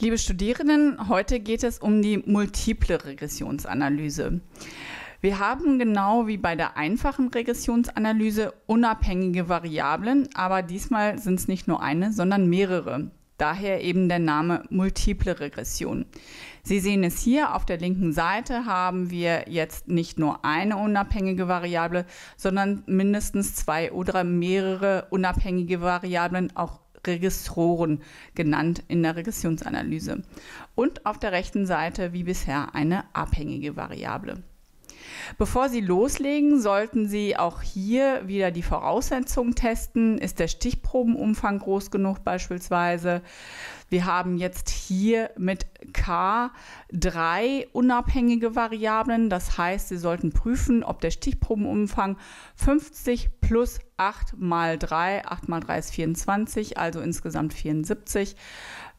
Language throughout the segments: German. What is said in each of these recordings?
Liebe Studierenden, heute geht es um die multiple Regressionsanalyse. Wir haben genau wie bei der einfachen Regressionsanalyse unabhängige Variablen, aber diesmal sind es nicht nur eine, sondern mehrere. Daher eben der Name multiple Regression. Sie sehen es hier, auf der linken Seite haben wir jetzt nicht nur eine unabhängige Variable, sondern mindestens zwei oder mehrere unabhängige Variablen, auch Registroren genannt in der Regressionsanalyse. Und auf der rechten Seite wie bisher eine abhängige Variable. Bevor Sie loslegen, sollten Sie auch hier wieder die Voraussetzungen testen. Ist der Stichprobenumfang groß genug beispielsweise? Wir haben jetzt hier mit K drei unabhängige Variablen. Das heißt, Sie sollten prüfen, ob der Stichprobenumfang 50 plus 8 mal 3, 8 mal 3 ist 24, also insgesamt 74,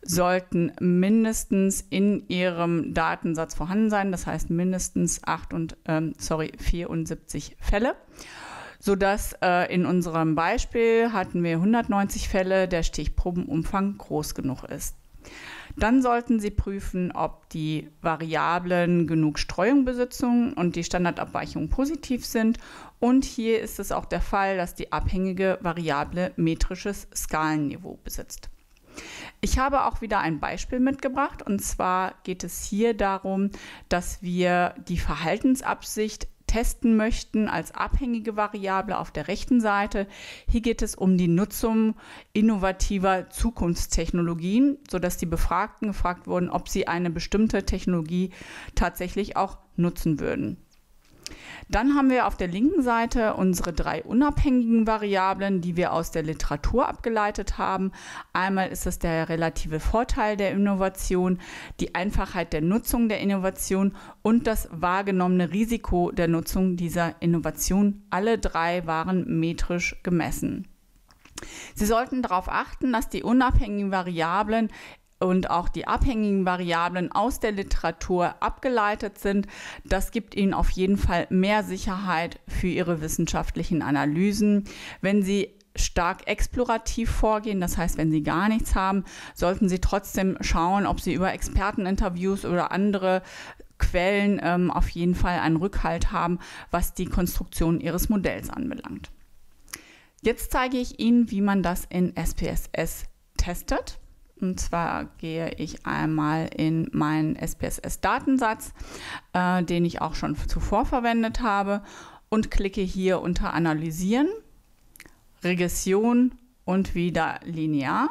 sollten mindestens in Ihrem Datensatz vorhanden sein. Das heißt mindestens 8 und, ähm, sorry, 74 Fälle sodass äh, in unserem Beispiel hatten wir 190 Fälle, der Stichprobenumfang groß genug ist. Dann sollten Sie prüfen, ob die Variablen genug Streuung besitzen und die Standardabweichung positiv sind. Und hier ist es auch der Fall, dass die abhängige Variable metrisches Skalenniveau besitzt. Ich habe auch wieder ein Beispiel mitgebracht und zwar geht es hier darum, dass wir die Verhaltensabsicht testen möchten als abhängige Variable auf der rechten Seite. Hier geht es um die Nutzung innovativer Zukunftstechnologien, sodass die Befragten gefragt wurden, ob sie eine bestimmte Technologie tatsächlich auch nutzen würden. Dann haben wir auf der linken Seite unsere drei unabhängigen Variablen, die wir aus der Literatur abgeleitet haben. Einmal ist es der relative Vorteil der Innovation, die Einfachheit der Nutzung der Innovation und das wahrgenommene Risiko der Nutzung dieser Innovation. Alle drei waren metrisch gemessen. Sie sollten darauf achten, dass die unabhängigen Variablen und auch die abhängigen Variablen aus der Literatur abgeleitet sind. Das gibt Ihnen auf jeden Fall mehr Sicherheit für Ihre wissenschaftlichen Analysen. Wenn Sie stark explorativ vorgehen. Das heißt, wenn Sie gar nichts haben, sollten Sie trotzdem schauen, ob Sie über Experteninterviews oder andere Quellen ähm, auf jeden Fall einen Rückhalt haben, was die Konstruktion Ihres Modells anbelangt. Jetzt zeige ich Ihnen, wie man das in SPSS testet. Und zwar gehe ich einmal in meinen SPSS-Datensatz, äh, den ich auch schon zuvor verwendet habe, und klicke hier unter Analysieren, Regression und wieder linear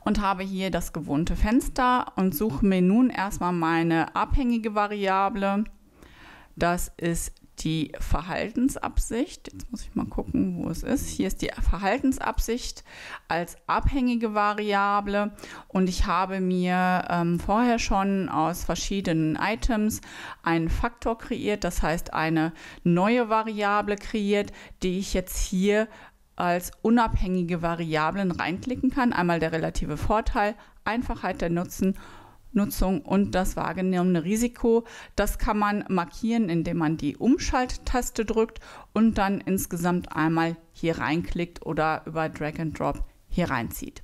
und habe hier das gewohnte Fenster und suche mir nun erstmal meine abhängige Variable. Das ist die Verhaltensabsicht, jetzt muss ich mal gucken, wo es ist. Hier ist die Verhaltensabsicht als abhängige Variable und ich habe mir ähm, vorher schon aus verschiedenen Items einen Faktor kreiert, das heißt eine neue Variable kreiert, die ich jetzt hier als unabhängige Variablen reinklicken kann. Einmal der relative Vorteil, Einfachheit der Nutzen Nutzung und das wahrgenommene Risiko. Das kann man markieren, indem man die Umschalttaste drückt und dann insgesamt einmal hier reinklickt oder über Drag and Drop hier reinzieht.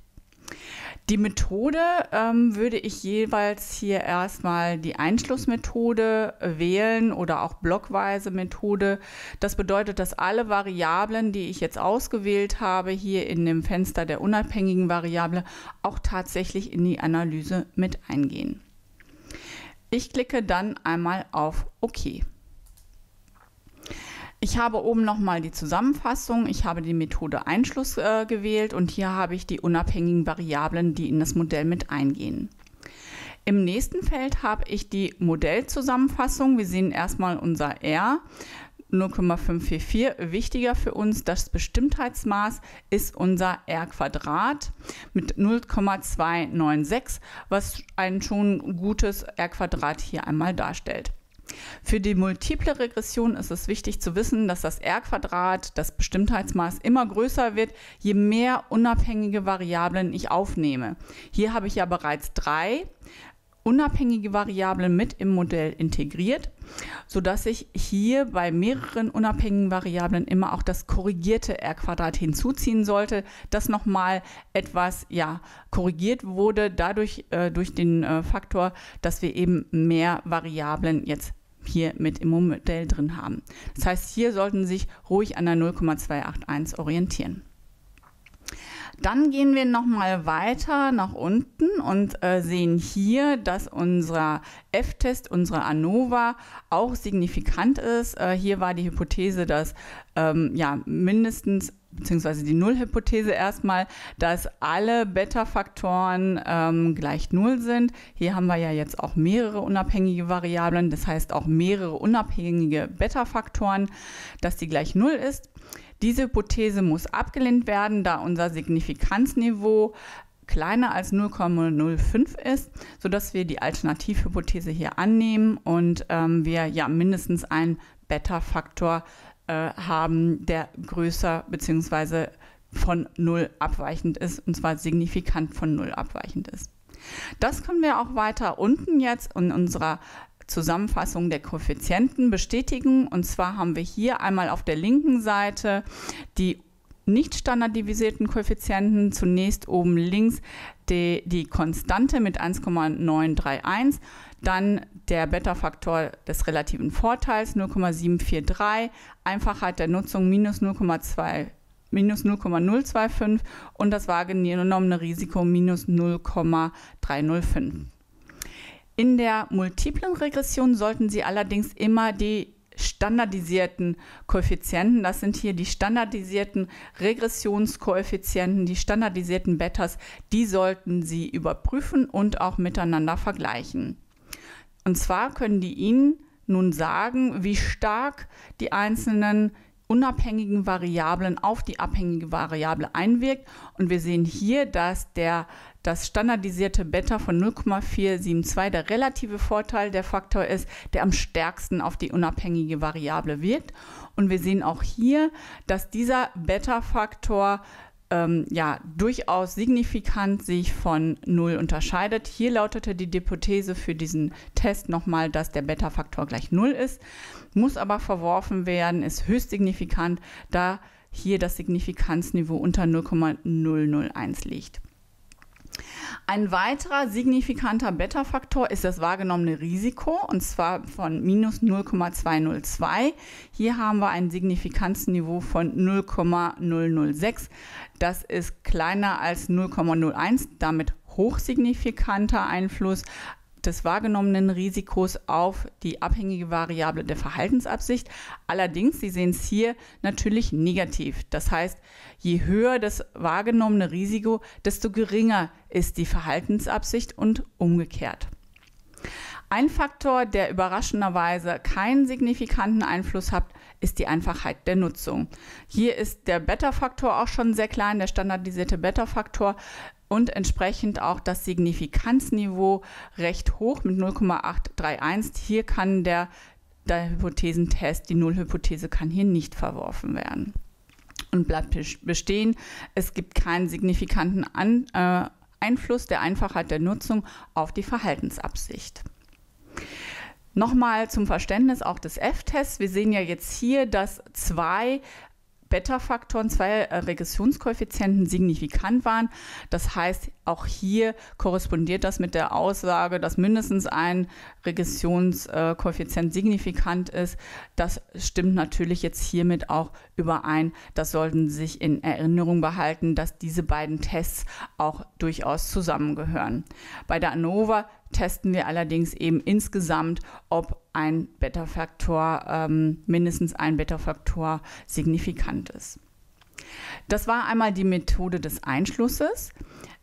Die Methode ähm, würde ich jeweils hier erstmal die Einschlussmethode wählen oder auch blockweise Methode. Das bedeutet, dass alle Variablen, die ich jetzt ausgewählt habe, hier in dem Fenster der unabhängigen Variable auch tatsächlich in die Analyse mit eingehen. Ich klicke dann einmal auf OK. Ich habe oben nochmal die Zusammenfassung. Ich habe die Methode Einschluss äh, gewählt und hier habe ich die unabhängigen Variablen, die in das Modell mit eingehen. Im nächsten Feld habe ich die Modellzusammenfassung. Wir sehen erstmal unser R. 0,544. Wichtiger für uns, das Bestimmtheitsmaß ist unser R Quadrat mit 0,296, was ein schon gutes R Quadrat hier einmal darstellt. Für die multiple Regression ist es wichtig zu wissen, dass das R-Quadrat, das Bestimmtheitsmaß, immer größer wird, je mehr unabhängige Variablen ich aufnehme. Hier habe ich ja bereits drei unabhängige Variablen mit im Modell integriert, sodass ich hier bei mehreren unabhängigen Variablen immer auch das korrigierte R-Quadrat hinzuziehen sollte, dass nochmal etwas ja, korrigiert wurde, dadurch äh, durch den äh, Faktor, dass wir eben mehr Variablen jetzt hier mit im Modell drin haben. Das heißt, hier sollten Sie sich ruhig an der 0,281 orientieren. Dann gehen wir nochmal weiter nach unten und äh, sehen hier, dass unser F-Test, unsere ANOVA, auch signifikant ist. Äh, hier war die Hypothese, dass ähm, ja, mindestens beziehungsweise die Nullhypothese erstmal, dass alle Beta-Faktoren ähm, gleich Null sind. Hier haben wir ja jetzt auch mehrere unabhängige Variablen, das heißt auch mehrere unabhängige Beta-Faktoren, dass die gleich Null ist. Diese Hypothese muss abgelehnt werden, da unser Signifikanzniveau kleiner als 0,05 ist, sodass wir die Alternativhypothese hier annehmen und ähm, wir ja mindestens einen Beta-Faktor äh, haben, der größer bzw. von 0 abweichend ist, und zwar signifikant von 0 abweichend ist. Das können wir auch weiter unten jetzt in unserer Zusammenfassung der Koeffizienten bestätigen. Und zwar haben wir hier einmal auf der linken Seite die nicht standardisierten Koeffizienten. Zunächst oben links die, die Konstante mit 1,931, dann der Beta-Faktor des relativen Vorteils 0,743, Einfachheit der Nutzung minus 0,2 minus 0,025 und das wahrgenommene Risiko minus 0,305. In der multiplen Regression sollten Sie allerdings immer die standardisierten Koeffizienten, das sind hier die standardisierten Regressionskoeffizienten, die standardisierten Betas, die sollten Sie überprüfen und auch miteinander vergleichen. Und zwar können die Ihnen nun sagen, wie stark die einzelnen unabhängigen Variablen auf die abhängige Variable einwirkt. Und wir sehen hier, dass der, das standardisierte Beta von 0,472 der relative Vorteil der Faktor ist, der am stärksten auf die unabhängige Variable wirkt. Und wir sehen auch hier, dass dieser Beta-Faktor ähm, ja durchaus signifikant sich von null unterscheidet. Hier lautete die Hypothese für diesen Test nochmal, dass der Beta-Faktor gleich null ist, muss aber verworfen werden, ist höchst signifikant, da hier das Signifikanzniveau unter 0,001 liegt. Ein weiterer signifikanter Beta-Faktor ist das wahrgenommene Risiko, und zwar von minus 0,202. Hier haben wir ein Signifikanzniveau von 0,006. Das ist kleiner als 0,01, damit hochsignifikanter Einfluss des wahrgenommenen Risikos auf die abhängige Variable der Verhaltensabsicht. Allerdings, Sie sehen es hier, natürlich negativ. Das heißt, je höher das wahrgenommene Risiko, desto geringer ist die Verhaltensabsicht und umgekehrt. Ein Faktor, der überraschenderweise keinen signifikanten Einfluss hat, ist die Einfachheit der Nutzung. Hier ist der Beta-Faktor auch schon sehr klein, der standardisierte Beta-Faktor und entsprechend auch das Signifikanzniveau recht hoch mit 0,831. Hier kann der, der Hypothesentest, die Nullhypothese kann hier nicht verworfen werden und bleibt bestehen. Es gibt keinen signifikanten An äh, Einfluss der Einfachheit der Nutzung auf die Verhaltensabsicht. Nochmal zum Verständnis auch des F-Tests. Wir sehen ja jetzt hier, dass zwei Beta-Faktoren, zwei Regressionskoeffizienten signifikant waren. Das heißt, auch hier korrespondiert das mit der Aussage, dass mindestens ein Regressionskoeffizient signifikant ist. Das stimmt natürlich jetzt hiermit auch überein. Das sollten Sie sich in Erinnerung behalten, dass diese beiden Tests auch durchaus zusammengehören. Bei der ANOVA testen wir allerdings eben insgesamt, ob ein Beta-Faktor, ähm, mindestens ein Beta-Faktor signifikant ist. Das war einmal die Methode des Einschlusses.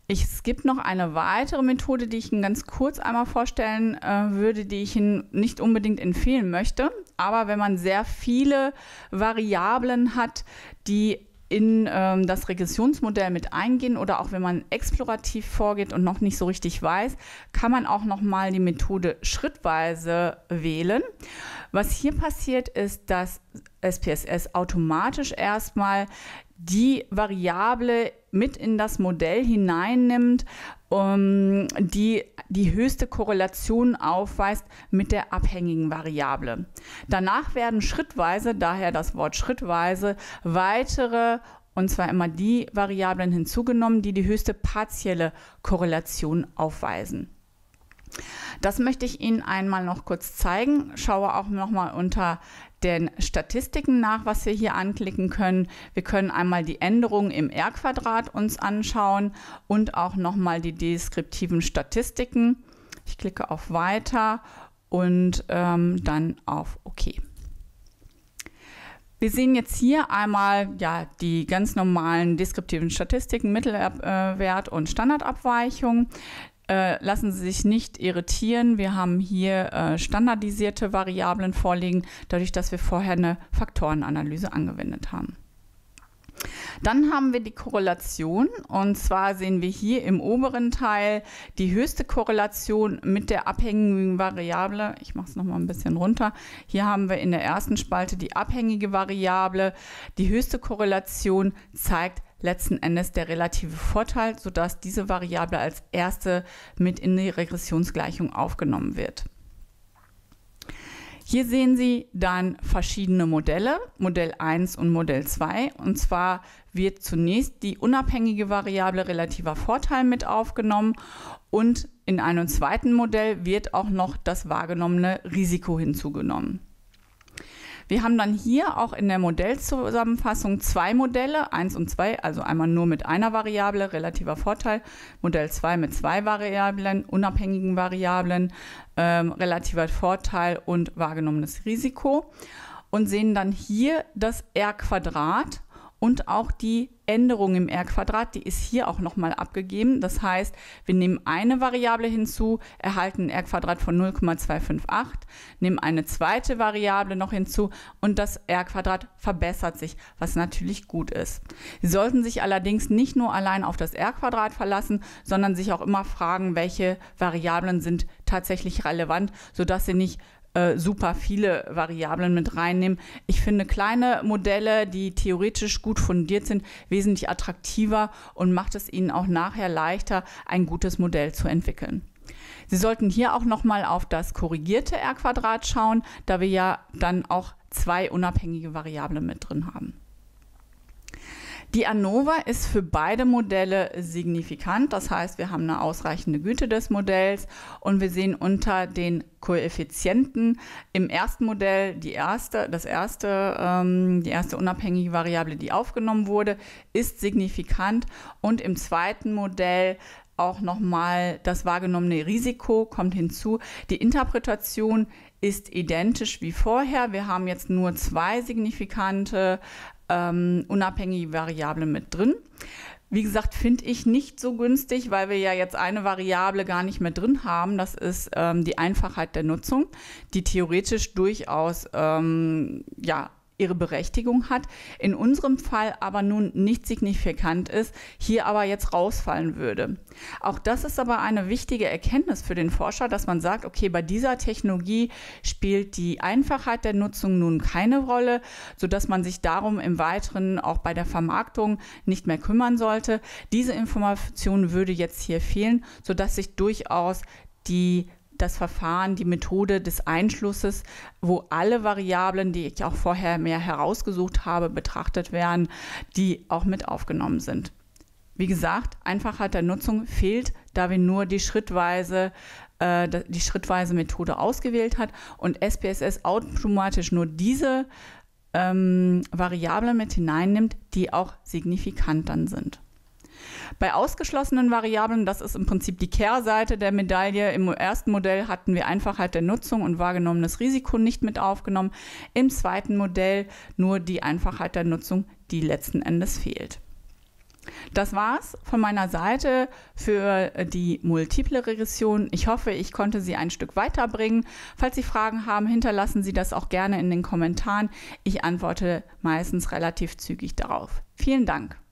Ich, es gibt noch eine weitere Methode, die ich Ihnen ganz kurz einmal vorstellen äh, würde, die ich Ihnen nicht unbedingt empfehlen möchte. Aber wenn man sehr viele Variablen hat, die in ähm, das Regressionsmodell mit eingehen oder auch wenn man explorativ vorgeht und noch nicht so richtig weiß, kann man auch noch mal die Methode schrittweise wählen. Was hier passiert ist, dass SPSS automatisch erstmal die Variable mit in das Modell hineinnimmt, um, ähm, die die höchste Korrelation aufweist mit der abhängigen Variable. Danach werden schrittweise, daher das Wort schrittweise, weitere und zwar immer die Variablen hinzugenommen, die die höchste partielle Korrelation aufweisen. Das möchte ich Ihnen einmal noch kurz zeigen. Schaue auch nochmal unter den Statistiken nach, was wir hier anklicken können. Wir können einmal die Änderungen im R-Quadrat uns anschauen und auch nochmal die deskriptiven Statistiken. Ich klicke auf Weiter und ähm, dann auf OK. Wir sehen jetzt hier einmal ja, die ganz normalen deskriptiven Statistiken, Mittelwert äh, und Standardabweichung. Äh, lassen Sie sich nicht irritieren. Wir haben hier äh, standardisierte Variablen vorliegen, dadurch, dass wir vorher eine Faktorenanalyse angewendet haben. Dann haben wir die Korrelation und zwar sehen wir hier im oberen Teil die höchste Korrelation mit der abhängigen Variable. Ich mache es nochmal ein bisschen runter. Hier haben wir in der ersten Spalte die abhängige Variable. Die höchste Korrelation zeigt letzten Endes der relative Vorteil, sodass diese Variable als erste mit in die Regressionsgleichung aufgenommen wird. Hier sehen Sie dann verschiedene Modelle, Modell 1 und Modell 2. Und zwar wird zunächst die unabhängige Variable relativer Vorteil mit aufgenommen und in einem zweiten Modell wird auch noch das wahrgenommene Risiko hinzugenommen. Wir haben dann hier auch in der Modellzusammenfassung zwei Modelle, 1 und 2, also einmal nur mit einer Variable, relativer Vorteil, Modell 2 mit zwei Variablen, unabhängigen Variablen, ähm, relativer Vorteil und wahrgenommenes Risiko und sehen dann hier das R Quadrat und auch die Änderung im R-Quadrat, die ist hier auch nochmal abgegeben. Das heißt, wir nehmen eine Variable hinzu, erhalten ein R-Quadrat von 0,258, nehmen eine zweite Variable noch hinzu und das R-Quadrat verbessert sich, was natürlich gut ist. Sie sollten sich allerdings nicht nur allein auf das R-Quadrat verlassen, sondern sich auch immer fragen, welche Variablen sind tatsächlich relevant, sodass Sie nicht äh, super viele Variablen mit reinnehmen. Ich finde kleine Modelle, die theoretisch gut fundiert sind, wesentlich attraktiver und macht es ihnen auch nachher leichter, ein gutes Modell zu entwickeln. Sie sollten hier auch nochmal auf das korrigierte R-Quadrat schauen, da wir ja dann auch zwei unabhängige Variablen mit drin haben. Die ANOVA ist für beide Modelle signifikant. Das heißt, wir haben eine ausreichende Güte des Modells und wir sehen unter den Koeffizienten im ersten Modell die erste, das erste, ähm, die erste unabhängige Variable, die aufgenommen wurde, ist signifikant und im zweiten Modell auch nochmal das wahrgenommene Risiko kommt hinzu. Die Interpretation ist identisch wie vorher. Wir haben jetzt nur zwei signifikante ähm, unabhängige Variable mit drin. Wie gesagt, finde ich nicht so günstig, weil wir ja jetzt eine Variable gar nicht mehr drin haben. Das ist ähm, die Einfachheit der Nutzung, die theoretisch durchaus ähm, ja, ihre Berechtigung hat, in unserem Fall aber nun nicht signifikant ist, hier aber jetzt rausfallen würde. Auch das ist aber eine wichtige Erkenntnis für den Forscher, dass man sagt, okay, bei dieser Technologie spielt die Einfachheit der Nutzung nun keine Rolle, sodass man sich darum im Weiteren auch bei der Vermarktung nicht mehr kümmern sollte. Diese Information würde jetzt hier fehlen, sodass sich durchaus die das Verfahren, die Methode des Einschlusses, wo alle Variablen, die ich auch vorher mehr herausgesucht habe, betrachtet werden, die auch mit aufgenommen sind. Wie gesagt, Einfachheit der Nutzung fehlt, da wir nur die schrittweise, äh, die schrittweise Methode ausgewählt hat und SPSS automatisch nur diese ähm, Variablen mit hineinnimmt, die auch signifikant dann sind. Bei ausgeschlossenen Variablen, das ist im Prinzip die Kehrseite der Medaille. Im ersten Modell hatten wir Einfachheit der Nutzung und wahrgenommenes Risiko nicht mit aufgenommen. Im zweiten Modell nur die Einfachheit der Nutzung, die letzten Endes fehlt. Das war's von meiner Seite für die multiple Regression. Ich hoffe, ich konnte Sie ein Stück weiterbringen. Falls Sie Fragen haben, hinterlassen Sie das auch gerne in den Kommentaren. Ich antworte meistens relativ zügig darauf. Vielen Dank.